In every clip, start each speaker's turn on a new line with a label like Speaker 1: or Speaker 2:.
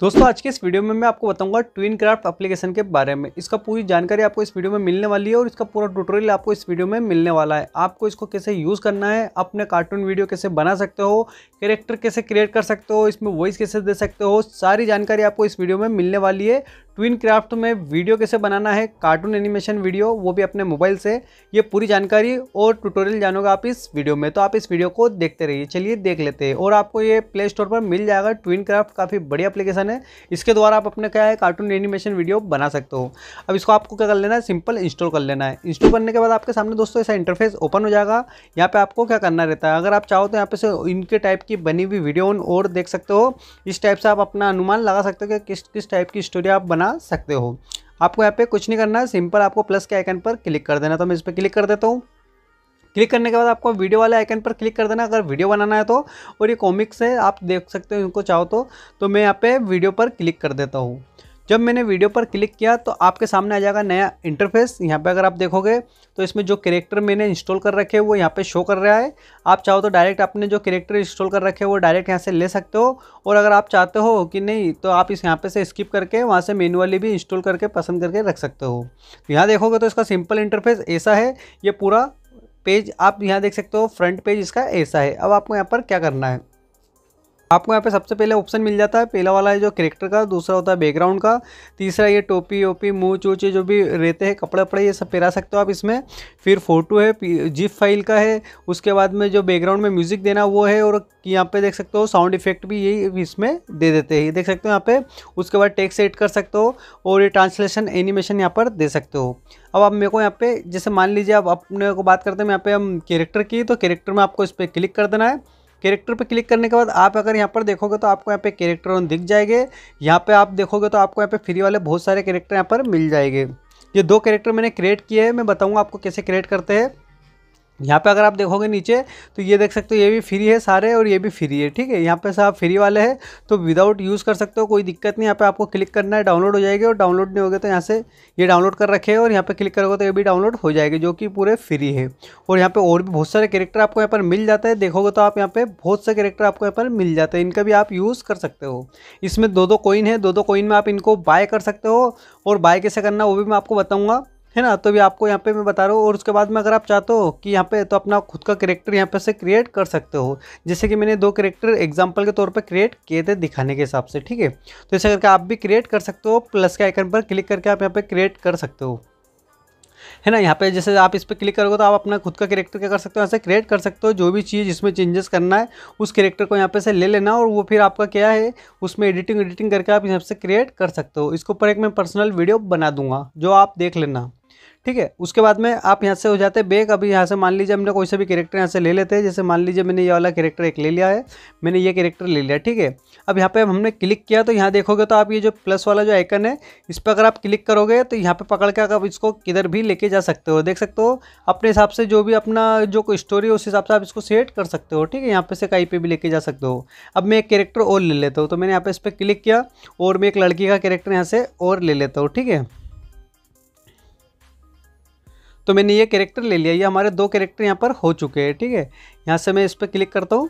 Speaker 1: दोस्तों आज के इस वीडियो में मैं आपको बताऊंगा ट्विन क्राफ्ट अप्लीकेशन के बारे में इसका पूरी जानकारी आपको इस वीडियो में मिलने वाली है और इसका पूरा ट्यूटोरियल आपको इस वीडियो में मिलने वाला है आपको इसको कैसे यूज़ करना है अपने कार्टून वीडियो कैसे बना सकते हो कैरेक्टर कैसे क्रिएट कर सकते हो इसमें वॉइस कैसे दे सकते हो सारी जानकारी आपको इस वीडियो में मिलने वाली है ट्विन क्राफ्ट में वीडियो कैसे बनाना है कार्टून एनिमेशन वीडियो वो भी अपने मोबाइल से ये पूरी जानकारी और ट्यूटोरियल जानोगे आप इस वीडियो में तो आप इस वीडियो को देखते रहिए चलिए देख लेते हैं और आपको ये प्ले स्टोर पर मिल जाएगा ट्विन क्राफ्ट काफ़ी बढ़िया अप्लीकेशन है इसके द्वारा आप अपने क्या है कार्टून एनिमेशन वीडियो बना सकते हो अब इसको आपको क्या कर लेना है सिंपल इंस्टॉल कर लेना है इंस्टॉल करने के बाद आपके सामने दोस्तों ऐसा इंटरफेस ओपन हो जाएगा यहाँ पर आपको क्या करना रहता है अगर आप चाहो तो यहाँ पे से इनके टाइप की बनी हुई वीडियो और देख सकते हो इस टाइप से आप अपना अनुमान लगा सकते हो कि किस किस टाइप की स्टोरी आप बना बना सकते हो आपको यहाँ पे कुछ नहीं करना है सिंपल आपको प्लस के आइकन पर क्लिक कर देना तो मैं इस पर क्लिक कर देता हूँ क्लिक करने के बाद आपको वीडियो वाले आइकन पर क्लिक कर देना अगर वीडियो बनाना है तो और ये कॉमिक्स है आप देख सकते हो इनको चाहो तो, तो मैं यहाँ पे वीडियो पर क्लिक कर देता हूँ जब मैंने वीडियो पर क्लिक किया तो आपके सामने आ जाएगा नया इंटरफेस यहाँ पे अगर आप देखोगे तो इसमें जो करेक्टर मैंने इंस्टॉल कर रखे हैं वो यहाँ पे शो कर रहा है आप चाहो तो डायरेक्ट अपने जो करेक्टर इंस्टॉल कर रखे हैं वो डायरेक्ट यहाँ से ले सकते हो और अगर आप चाहते हो कि नहीं तो आप इस यहाँ पे से स्किप करके वहाँ से मैनुअली भी इंस्टॉल करके पसंद करके रख सकते हो तो यहाँ देखोगे तो इसका सिंपल इंटरफेस ऐसा है ये पूरा पेज आप यहाँ देख सकते हो फ्रंट पेज इसका ऐसा है अब आपको यहाँ पर क्या करना है आपको यहाँ पे सबसे पहले ऑप्शन मिल जाता है पहला वाला है जो करेक्टर का दूसरा होता है बैकग्राउंड का तीसरा ये टोपी ओपी मुँह चूचे जो भी रहते हैं कपड़े वपड़े ये सब पहरा सकते हो आप इसमें फिर फोटो है जिप फाइल का है उसके बाद में जो बैकग्राउंड में म्यूज़िक देना वो है और यहाँ पे देख सकते हो साउंड इफेक्ट भी यही इसमें दे देते हैं ये देख सकते हो यहाँ पे उसके बाद टेक्स एड कर सकते हो और ये ट्रांसलेशन एनिमेशन यहाँ पर दे सकते हो अब आप मेरे को यहाँ पे जैसे मान लीजिए आप अपने को बात करते हैं यहाँ पे हम कैरेक्टर की तो कैरेक्टर में आपको इस पर क्लिक कर देना है कैरेक्टर पे क्लिक करने के बाद आप अगर यहाँ पर देखोगे तो आपको यहाँ पे कैरेक्टर ऑन दिख जाएंगे यहाँ पे आप देखोगे तो आपको यहाँ पे फ्री वाले बहुत सारे कैरेक्टर यहाँ पर मिल जाएंगे ये दो कैरेक्टर मैंने क्रिएट किए हैं मैं बताऊँगा आपको कैसे क्रिएट करते हैं यहाँ पे अगर आप देखोगे नीचे तो ये देख सकते हो ये भी फ्री है सारे और ये भी फ्री है ठीक है यहाँ पे आप फ्री वाले हैं तो विदाउट यूज़ कर सकते हो कोई दिक्कत नहीं यहाँ पे आपको क्लिक करना है डाउनलोड हो जाएगी और डाउनलोड नहीं होगा तो यहाँ से ये डाउनलोड कर रखे हैं और यहाँ पे क्लिक करोगे तो ये भी डाउनलोड हो जाएगी जो कि पूरे फ्री है और यहाँ पर और भी बहुत सारे करेक्टर आपको यहाँ पर मिल जाता है देखोगे तो आप यहाँ पर बहुत से करेक्टर आपको यहाँ पर मिल जाते हैं इनका भी आप यूज़ कर सकते हो इसमें दो दो कोइन है दो दो कोइन में आप इनको बाय कर सकते हो और बाय कैसे करना वो भी मैं आपको बताऊँगा है ना तो भी आपको यहाँ पे मैं बता रहा हूँ और उसके बाद में अगर आप चाहते हो कि यहाँ पे तो अपना खुद का करेक्टर यहाँ पे से क्रिएट कर सकते हो जैसे कि मैंने दो करेक्टर एग्जाम्पल के तौर पर क्रिएट किए थे दिखाने के हिसाब से ठीक है तो इसे करके आप भी क्रिएट कर सकते हो प्लस के आइकन पर क्लिक करके आप यहाँ पर क्रिएट कर सकते हो है ना यहाँ पे जैसे आप इस पर क्लिक करोगे तो आप अपना खुद का करेक्टर क्या कर सकते हो ऐसे क्रिएट कर सकते हो जो भी चीज़ जिसमें चेंजेस करना है उस करेक्टर को यहाँ पे से ले लेना और वो फिर आपका क्या है उसमें एडिटिंग एडिटिंग करके आप यहाँ से क्रिएट कर सकते हो इसके ऊपर एक मैं पर्सनल वीडियो बना दूंगा जो आप देख लेना ठीक है उसके बाद में आप यहाँ से हो जाते हैं बेग अभी यहाँ से मान लीजिए हमने कोई सा भी कैरेक्टर यहाँ से ले लेते हैं जैसे मान लीजिए मैंने ये वाला कैरेक्टर एक ले लिया है मैंने ये कैरेक्टर ले लिया ठीक है अब यहाँ पे हमने क्लिक किया तो यहाँ देखोगे तो आप ये जो प्लस वाला जो आइकन है इस पर अगर आप क्लिक करोगे तो यहाँ पर पकड़ के आप इसको किधर भी लेके जा सकते हो देख सकते हो अपने हिसाब से जो भी अपना जो स्टोरी है उस हिसाब से आप इसको सेट कर सकते हो ठीक है यहाँ पर से कहीं पर भी लेके जा सकते हो अब मैं एक कैरेक्टर और ले लेता हूँ तो मैंने यहाँ पर इस पर क्लिक किया और मैं एक लड़की का कैरेक्टर यहाँ से और ले लेता हूँ ठीक है तो मैंने ये कैरेक्टर ले लिया ये हमारे दो कैरेक्टर यहाँ पर हो चुके हैं ठीक है यहाँ से मैं इस पर क्लिक करता हूँ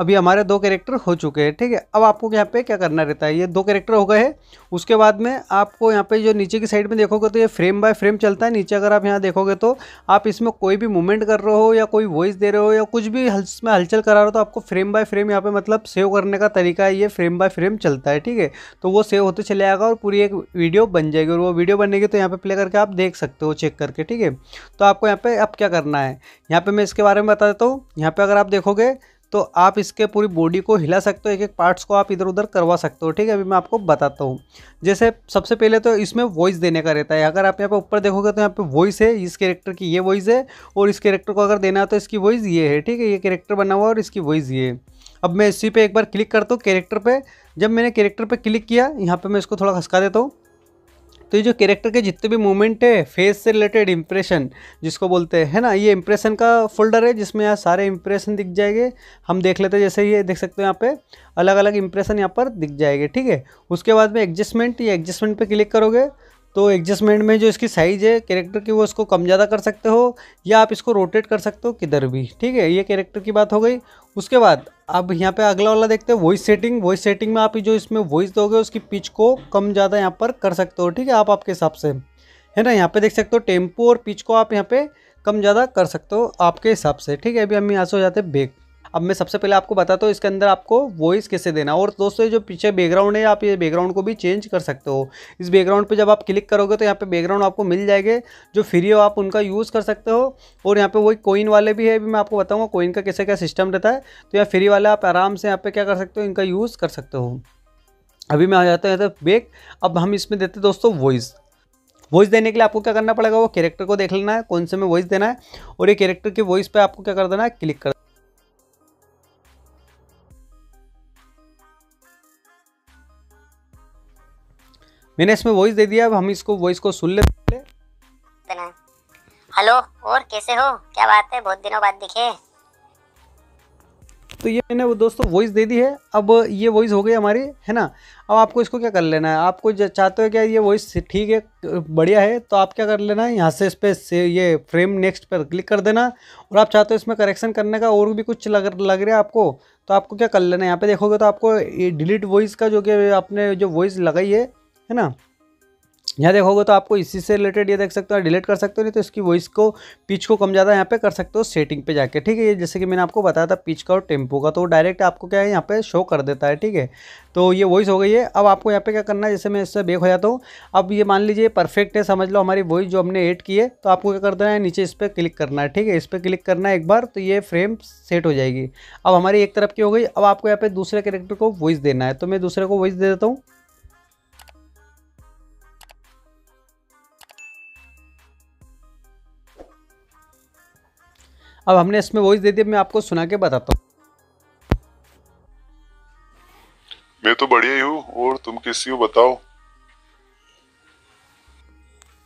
Speaker 1: अभी हमारे दो कैरेक्टर हो चुके हैं ठीक है अब आपको यहाँ पे क्या करना रहता है ये दो कैरेक्टर हो गए हैं उसके बाद में आपको यहाँ पे जो नीचे की साइड में देखोगे तो ये फ्रेम बाय फ्रेम चलता है नीचे अगर आप यहाँ देखोगे तो आप इसमें कोई भी मूवमेंट कर रहे हो या कोई वॉइस दे रहे हो या कुछ भी इसमें हलचल करा रहे हो तो आपको फ्रेम बाय फ्रेम यहाँ पर मतलब सेव करने का तरीका है ये फ्रेम बाय फ्रेम चलता है ठीक है तो वो सेव होते चले आएगा और पूरी एक वीडियो बन जाएगी और वो वीडियो बनेगी तो यहाँ पर प्ले करके आप देख सकते हो चेक करके ठीक है तो आपको यहाँ पर अब क्या करना है यहाँ पर मैं इसके बारे में बता देता हूँ यहाँ पर अगर आप देखोगे तो आप इसके पूरी बॉडी को हिला सकते हो एक एक पार्ट्स को आप इधर उधर करवा सकते हो ठीक है अभी मैं आपको बताता हूँ जैसे सबसे पहले तो इसमें वॉइस देने का रहता है अगर आप यहाँ पे ऊपर देखोगे तो यहाँ पे वॉइस है इस कैरेक्टर की ये वॉइस है और इस कैरेक्टर को अगर देना है तो इसकी वॉइस ये है ठीक है ये कैरेक्टर बना हुआ है और इसकी वॉइस ये है अब मैं इसी पर एक बार क्लिक करता हूँ कैरेक्टर पर जब मैंने कैरेक्टर पर क्लिक किया यहाँ पर मैं इसको थोड़ा खसका देता हूँ तो ये जो कैरेक्टर के जितने भी मूवमेंट है फेस से रिलेटेड इम्प्रेशन जिसको बोलते हैं ना ये इम्प्रेशन का फोल्डर है जिसमें यहाँ सारे इम्प्रेशन दिख जाएंगे हम देख लेते हैं जैसे ये देख सकते हो यहाँ पे अलग अलग इम्प्रेशन यहाँ पर दिख जाएंगे ठीक है उसके बाद में एडजस्टमेंट ये एडजस्टमेंट पर क्लिक करोगे तो एडजस्टमेंट में जो इसकी साइज़ है कैरेक्टर की वो इसको कम ज़्यादा कर सकते हो या आप इसको रोटेट कर सकते हो किधर भी ठीक है ये कैरेक्टर की बात हो गई उसके बाद अब यहाँ पे अगला वाला देखते हैं वॉइस सेटिंग वॉइस सेटिंग में आप जो इसमें वॉइस दोगे उसकी पिच को कम ज़्यादा यहाँ पर कर सकते हो ठीक है आप आपके हिसाब से है ना यहाँ पर देख सकते हो टेम्पो और पिच को आप यहाँ पर कम ज़्यादा कर सकते हो आपके हिसाब से ठीक है अभी हम यहाँ से हो जाते हैं बेक अब मैं सबसे पहले आपको बताता हूँ इसके अंदर आपको वॉइस कैसे देना और दोस्तों जो पीछे बैकग्राउंड है आप ये बैकग्राउंड को भी चेंज कर सकते हो इस बैकग्राउंड पर जब आप क्लिक करोगे तो यहाँ पर बैकग्राउंड आपको मिल जाएंगे जो फ्री हो आप उनका यूज़ कर सकते हो और यहाँ पर वही कोइन वाले भी है अभी मैं आपको बताऊँगा कोइन का कैसे क्या सिस्टम रहता है तो यहाँ फ्री वाले आप आराम से यहाँ पर क्या कर सकते हो इनका यूज़ कर सकते हो अभी मैं आ जाता हूँ बैक अब हम इसमें देते दोस्तों वॉइस वॉइस देने के लिए आपको क्या करना पड़ेगा वो कैरेक्टर को देख लेना है कौन से में वॉइस देना है और ये कैरेक्टर की वॉइस पे आपको क्या कर देना है क्लिक कर मैंने इसमें वॉइस दे दिया अब हम इसको वॉइस को सुन ले हेलो और कैसे हो क्या बात है बहुत दिनों बाद दिखे तो ये मैंने वो दोस्तों वॉइस दे दी है अब ये वॉइस हो गई हमारी है ना अब आपको इसको क्या कर लेना है आपको चाहते हो क्या ये वॉइस ठीक है बढ़िया है तो आप क्या कर लेना है यहाँ से इस पर से ये फ्रेम नेक्स्ट पर क्लिक कर देना और आप चाहते हो इसमें करेक्शन करने का और भी कुछ लग लग रहा है आपको तो आपको क्या कर लेना है यहाँ पे देखोगे तो आपको डिलीट वॉइस का जो कि आपने जो वॉइस लगाई है है ना यहाँ देखोगे तो आपको इसी से रिलेटेड ये देख सकते हो डिलीट कर सकते हो नहीं तो इसकी वॉइस को पिच को कम ज़्यादा यहाँ पे कर सकते हो सेटिंग पे जाके ठीक है ये जैसे कि मैंने आपको बताया था पिच का और टेम्पो का तो वो डायरेक्ट आपको क्या है यहाँ पे शो कर देता है ठीक है तो ये वॉइस हो गई है अब आपको यहाँ पे क्या करना है जैसे मैं इससे बेक हो जाता हूँ अब ये मान लीजिए परफेक्ट है समझ लो हमारी वॉइस जो हमने एड की है तो आपको क्या कर देना है नीचे इस पर क्लिक करना है ठीक है इस पर क्लिक करना है एक बार तो ये फ्रेम सेट हो जाएगी अब हमारी एक तरफ की हो गई अब आपको यहाँ पे दूसरे करेक्टर को वॉइस देना है तो मैं दूसरे को वॉइस दे देता हूँ अब हमने इसमें वॉइस दे दी मैं आपको सुना के बताता हूँ मैं तो बढ़िया ही हूँ और तुम किसी हो बताओ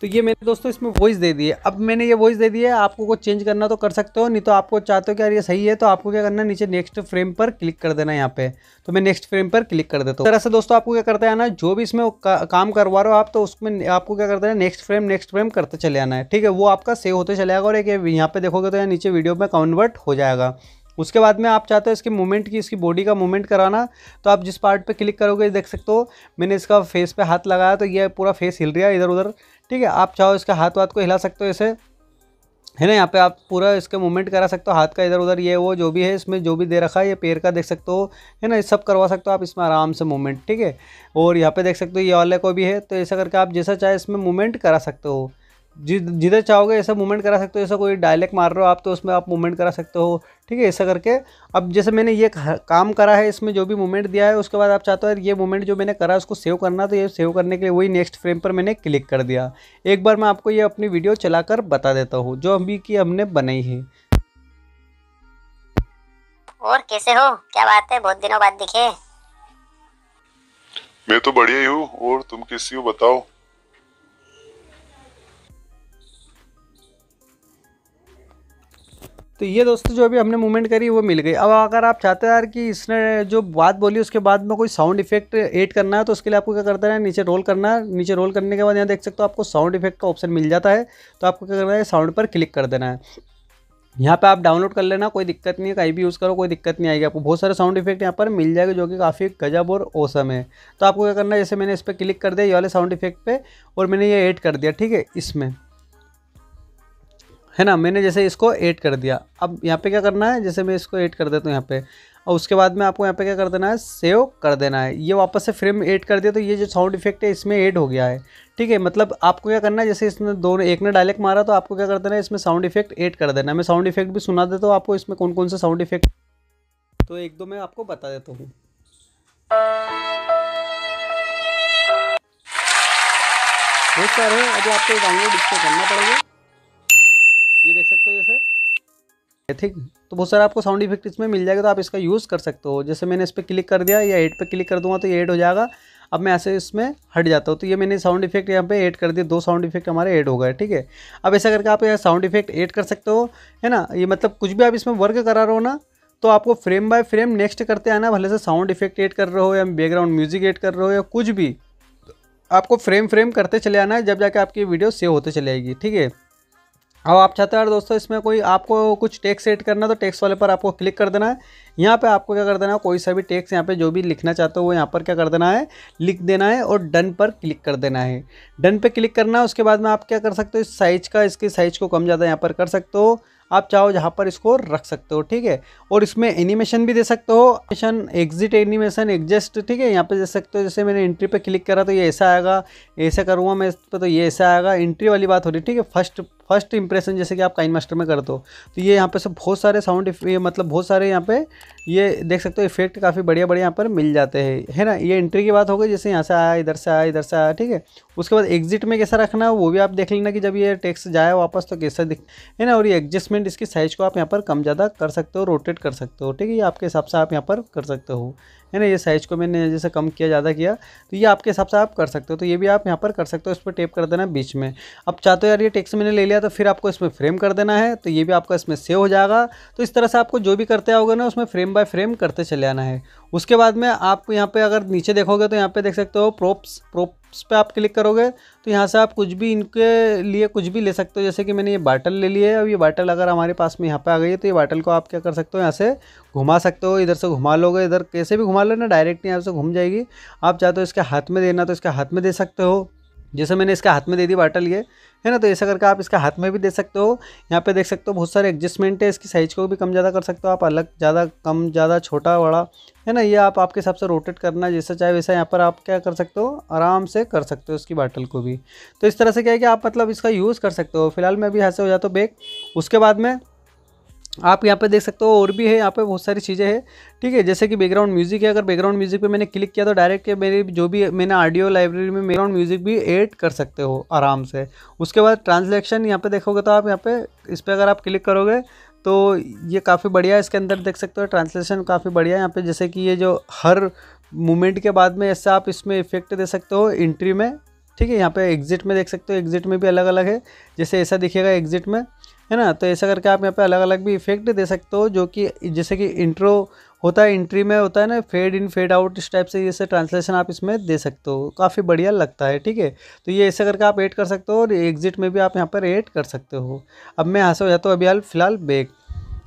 Speaker 1: तो ये मैंने दोस्तों इसमें वॉइस दे दिए अब मैंने ये वॉइस दे दी है आपको कुछ चेंज करना तो कर सकते हो नहीं तो आपको चाहते हो कि यार ये सही है तो आपको क्या करना है नीचे नेक्स्ट फ्रेम पर क्लिक कर देना यहाँ पे तो मैं नेक्स्ट फ्रेम पर क्लिक कर देता हूँ तरह से दोस्तों आपको क्या करते आना जो भी इसमें का, काम करवा रहे हो आप तो उसमें आपको क्या करते हैं नेक्स्ट फ्रेम नेक्स्ट फ्रेम करते चले आना है ठीक है वो आपका सेव होते चले जाएगा और एक यहाँ पे देखोगे तो यहाँ नीचे वीडियो में कन्वर्ट हो जाएगा उसके बाद में आप चाहते हो इसकी मूवमेंट की इसकी बॉडी का मूवमेंट कराना तो आप जिस पार्ट पे क्लिक करोगे देख सकते हो मैंने इसका फेस पे हाथ लगाया तो ये पूरा फेस हिल रहा है इधर उधर ठीक है आप चाहो इसका हाथ वाथ को हिला सकते हो इसे है ना यहाँ पे आप पूरा इसका मूवमेंट करा सकते हो हाथ का इधर उधर ये वो जो भी है इसमें जो भी दे रखा है ये पैर का देख सकते हो है ना ये सब करवा सकते हो आप इसमें आराम से मूवमेंट ठीक है और यहाँ पे देख सकते हो ये वाले को भी है तो ऐसा करके आप जैसा चाहे इसमें मूवमेंट करा सकते हो जिधर चाहोगे ऐसा मूवमेंट करा सकते हो ऐसा कोई डायलेक्ट मार रहे हो आप तो उसमें आप मूवमेंट करा सकते हो ठीक है ऐसा करके अब जैसे मैंने ये काम करा है इसमें जो भी मूवमेंट दिया है उसके बाद आप चाहते हो ये मूवमेंट जो मैंने करा उसको सेव करना तो ये सेव करने के लिए वही नेक्स्ट फ्रेम पर मैंने क्लिक कर दिया एक बार मैं आपको ये अपनी वीडियो चला बता देता हूँ जो अभी की हमने बनाई है और कैसे हो क्या बात है बहुत दिनों बाद दिखे मैं तो बढ़िया ही हूँ और तुम कैसी हो बताओ तो ये दोस्तों जो अभी हमने मूवमेंट करी वो मिल गई अब अगर आप चाहते हैं यार कि इसने जो बात बोली उसके बाद में कोई साउंड इफेक्ट ऐड करना है तो उसके लिए आपको क्या करना है नीचे रोल करना है नीचे रोल करने के बाद यहाँ देख सकते हो आपको साउंड इफेक्ट का ऑप्शन मिल जाता है तो आपको क्या करना है साउंड पर क्लिक कर देना है यहाँ पर आप डाउनलोड कर लेना कोई दिक्कत नहीं है कहीं भी यूज़ करो कोई दिक्कत नहीं आएगी आपको बहुत सारे साउंड इफेक्ट यहाँ पर मिल जाएगा जो कि काफ़ी गजब और ओसम है तो आपको क्या करना है जैसे मैंने इस पर क्लिक कर दिया ये वाले साउंड इफेक्ट पर और मैंने ये ऐड कर दिया ठीक है इसमें है ना मैंने जैसे इसको ऐड कर दिया अब यहाँ पे क्या करना है जैसे मैं इसको ऐड कर देता हूँ यहाँ पे और उसके बाद में आपको यहाँ पे क्या कर देना है सेव कर देना है ये वापस से फ्रेम ऐड कर दिया तो ये जो साउंड इफेक्ट है इसमें ऐड हो गया है ठीक है मतलब आपको क्या करना है जैसे इसने दोनों एक ने डायलेक्ट मारा तो आपको क्या कर देना है इसमें साउंड इफेक्ट ऐड कर देना है मैं साउंड इफेक्ट भी सुना देता हूँ आपको इसमें कौन कौन से साउंड इफेक्ट तो एक दो मैं आपको बता देता हूँ बहुत सारे अभी आपको डाउनलोड इसको करना पड़ेगा सकते हो जैसे ठीक तो बहुत सारे आपको साउंड इफेक्ट इसमें मिल जाएगा तो आप इसका यूज़ कर सकते हो जैसे मैंने इस पर क्लिक कर दिया या एड पे क्लिक कर दूंगा तो ये एड हो जाएगा अब मैं ऐसे इसमें हट जाता हूँ तो ये मैंने साउंड इफेक्ट यहाँ पे ऐड कर दिया दो साउंड इफेक्ट हमारे ऐड हो गए ठीक है अब ऐसा करके आप यहाँ साउंड इफेक्ट ऐड कर सकते हो है ना ये मतलब कुछ भी आप इसमें वर्क करा रहे हो ना तो आपको फ्रेम बाय फ्रेम नेक्स्ट करते आना भले से साउंड इफेक्ट ऐड कर रहे हो या बैकग्राउंड म्यूजिक ऐड कर रहे हो या कुछ भी आपको फ्रेम फ्रेम करते चले आना है जब जाके आपकी वीडियो सेव होते चलेगी ठीक है अब आप चाहते हैं दोस्तों इसमें कोई आपको कुछ टैक्स सेट करना है तो टैक्स वाले पर आपको क्लिक कर देना है यहाँ पे आपको क्या कर देना है कोई सा भी टैक्स यहाँ पे जो भी लिखना चाहते हो वो यहाँ पर क्या कर देना है लिख देना है और डन पर क्लिक कर देना है डन पे क्लिक करना है उसके बाद में आप क्या कर सकते हो इस साइज़ का इसके साइज़ को कम ज़्यादा यहाँ पर कर सकते हो आप चाहो जहाँ पर इसको रख सकते हो ठीक है और इसमें एनिमेशन भी दे सकते हो एनिमेशन एग्जिट एनिमेशन एग्जस्ट ठीक है यहाँ पे दे सकते हो जैसे मैंने एंट्री पे क्लिक करा तो ये ऐसा आएगा ऐसा करूँगा मैं इस पर तो ये ऐसा आएगा एंट्री वाली बात हो रही है ठीक है फर्स्ट फर्स्ट इंप्रेशन जैसे कि आप काइन मास्टर में कर दो तो ये यहाँ पे सब बहुत सारे साउंड मतलब बहुत सारे यहाँ पे ये देख सकते हो इफेक्ट काफ़ी बढ़िया बढ़िया यहाँ पर मिल जाते हैं है ना ये एंट्री की बात हो गई जैसे यहाँ से आया इधर से आया इधर से आया ठीक है उसके बाद एग्जिट में कैसा रखना है वो भी आप देख लेना कि जब ये टैक्स जाए वापस तो कैसा दिख है ना और ये एडजस्टमेंट इसकी साइज़ को आप यहाँ पर कम ज़्यादा कर सकते हो रोटेट कर सकते हो ठीक है ये आपके हिसाब से आप यहाँ पर कर सकते हो है ना ये साइज़ को मैंने जैसे कम किया ज़्यादा किया तो ये आपके हिसाब से आप कर सकते हो तो ये भी आप यहाँ पर कर सकते हो इस पर टेप कर देना बीच में अब चाहते हो यार ये टेक्स मैंने ले लिया तो फिर आपको इसमें फ्रेम कर देना है तो ये भी आपका इसमें सेव हो जाएगा तो इस तरह से आपको जो भी करते आओगे ना उसमें फ्रेम बाय फ्रेम करते चले आना है उसके बाद में आप यहाँ पे अगर नीचे देखोगे तो यहाँ पे देख सकते हो प्रोप्स प्रोप्स पे आप क्लिक करोगे तो यहाँ से आप कुछ भी इनके लिए कुछ भी ले सकते हो जैसे कि मैंने ये बाटल ले लिए अब ये बाटल अगर हमारे पास में यहाँ पे आ गई है तो ये बाटल को आप क्या कर सकते हो यहाँ से घुमा सकते हो इधर से घुमा लोगे इधर कैसे भी घुमा लो ना डायरेक्ट यहाँ से घूम जाएगी आप चाहते हो तो इसके हाथ में देना तो इसके हाथ में दे सकते हो जैसे मैंने इसका हाथ में दे दी बाटल ये है ना तो ऐसा करके आप इसका हाथ में भी दे सकते हो यहाँ पे देख सकते हो बहुत सारे एडजस्टमेंट है इसकी साइज़ को भी कम ज़्यादा कर सकते हो आप अलग ज़्यादा कम ज़्यादा छोटा बड़ा है ना ये आप आपके हिसाब से रोटेट करना जैसा चाहे वैसा यहाँ पर आप क्या कर सकते हो आराम से कर सकते हो इसकी बाटल को भी तो इस तरह से क्या है कि आप मतलब इसका यूज़ कर सकते हो फिलहाल मैं अभी हाथ से हो जाता हूँ बैग उसके बाद में आप यहाँ पे देख सकते हो और भी है यहाँ पे बहुत सारी चीज़ें हैं ठीक है जैसे कि बैकग्राउंड म्यूजिक है अगर बैकग्राउंड म्यूजिक पे मैंने क्लिक किया तो डायरेक्ट मेरी जो भी मैंने ऑडियो लाइब्रेरी में बैकग्राउंड म्यूजिक भी ऐड कर सकते हो आराम से उसके बाद ट्रांसलेक्शन यहाँ पे देखोगे तो आप यहाँ पे इस पर अगर आप क्लिक करोगे तो ये काफ़ी बढ़िया है इसके अंदर देख सकते हो ट्रांसलेशन काफ़ी बढ़िया है यहाँ पर जैसे कि ये जो हर मोमेंट के बाद में ऐसा आप इसमें इफेक्ट दे सकते हो इंट्री में ठीक है यहाँ पर एग्जिट में देख सकते हो एग्जिट में भी अलग अलग है जैसे ऐसा दिखेगा एग्जिट में है ना तो ऐसा करके आप यहाँ पे अलग अलग भी इफेक्ट दे सकते हो जो कि जैसे कि इंट्रो होता है इंट्री में होता है ना फेड इन फेड आउट इस टाइप से जैसे ट्रांसलेशन आप इसमें दे सकते हो काफ़ी बढ़िया लगता है ठीक है तो ये ऐसे करके आप ऐड कर सकते हो और एग्जिट में भी आप यहाँ पर ऐड कर सकते हो अब मैं यहाँ से हो जाता हूँ अभी हाल फिलहाल बैक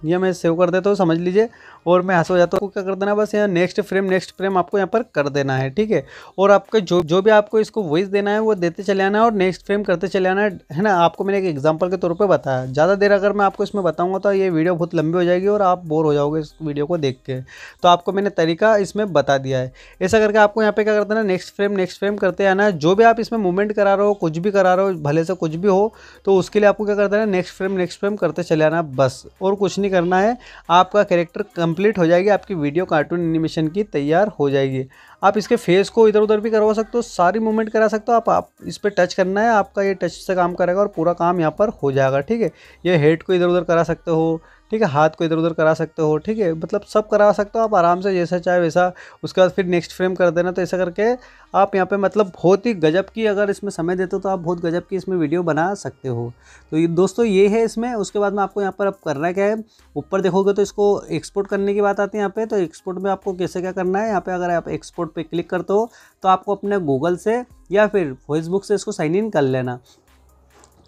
Speaker 1: ये मैं सेव कर देता हूँ समझ लीजिए और मैं हंसा हो जाता हूँ क्या कर देना बस यहाँ नेक्स्ट फ्रेम नेक्स्ट फ्रेम आपको यहाँ पर कर देना है ठीक है और आपके जो जो भी आपको इसको वॉइस देना है वो देते चले आना है और नेक्स्ट फ्रेम करते चले आना है है ना आपको मैंने एक एग्जाम्पल के तौर पर बताया ज़्यादा देर अगर मैं आपको इसमें बताऊँगा तो ये वीडियो बहुत लंबी हो जाएगी और आप बोर हो जाओगे इस वीडियो को देख के तो आपको मैंने तरीका इसमें बता दिया है ऐसा करके आपको यहाँ पर क्या कर देना नेक्स्ट फ्रेम नेक्स्ट फ्रेम करते आना है जो भी आप इसमें मूवमेंट करा रहे हो कुछ भी करा रहे हो भले से कुछ भी हो तो उसके लिए आपको क्या कर देना नेक्स्ट फ्रेम नेक्स्ट फ्रेम करते चले आना बस और कुछ नहीं करना है आपका कैरेक्टर कम कंप्लीट हो जाएगी आपकी वीडियो कार्टून एनिमेशन की तैयार हो जाएगी आप इसके फेस को इधर उधर भी करवा सकते हो सारी मूवमेंट करा सकते हो आप, आप इस पर टच करना है आपका ये टच से काम करेगा और पूरा काम यहाँ पर हो जाएगा ठीक है ये हेड को इधर उधर करा सकते हो ठीक है हाथ को इधर उधर करा सकते हो ठीक है मतलब सब करा सकते हो आप आराम से जैसा चाहे वैसा उसके बाद फिर नेक्स्ट फ्रेम कर देना तो ऐसा करके आप यहाँ पे मतलब बहुत ही गजब की अगर इसमें समय देते हो तो आप बहुत गजब की इसमें वीडियो बना सकते हो तो ये दोस्तों ये है इसमें उसके बाद में आपको यहाँ पर अब करना क्या है ऊपर देखोगे तो इसको एक्सपोर्ट करने की बात आती है यहाँ पे तो एक्सपोर्ट में आपको कैसे क्या करना है यहाँ पे अगर आप एक्सपोर्ट पे क्लिक करते हो तो आपको अपने गूगल से या फिर फेसबुक से इसको साइन इन कर लेना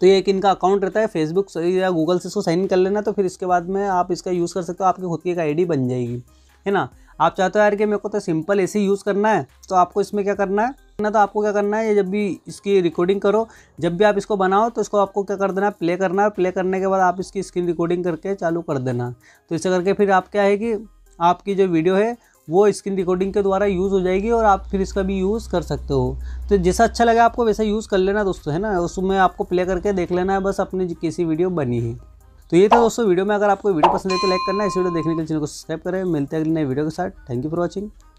Speaker 1: तो ये एक इनका अकाउंट रहता है फेसबुक या गूगल से इसको साइन इन कर लेना तो फिर इसके बाद में आप इसका यूज़ कर सकते हो आपकी खुद की एक आईडी बन जाएगी है ना आप चाहते हो यार कि मेरे को तो सिंपल ऐसे ही यूज़ करना है तो आपको इसमें क्या करना है ना तो आपको क्या करना है ये जब भी इसकी रिकॉर्डिंग करो जब भी आप इसको बनाओ तो इसको आपको क्या कर देना है प्ले करना है प्ले करने के बाद आप इसकी स्क्रीन रिकॉर्डिंग करके चालू कर देना तो इसे करके फिर आप क्या है कि आपकी जो वीडियो है वो स्क्रीन रिकॉर्डिंग के द्वारा यूज़ हो जाएगी और आप फिर इसका भी यूज़ कर सकते हो तो जैसा अच्छा लगे आपको वैसा यूज़ कर लेना दोस्तों है ना उसमें आपको प्ले करके देख लेना है बस अपनी किसी वीडियो बनी है तो ये था दोस्तों वीडियो में अगर आपको वीडियो पसंद है तो लाइक करना इस वीडियो देखने के लिए चैनल को सब्सक्राइब करें मिलते हैं अगले नए वीडियो के साथ थैंक यू फॉर वॉचिंग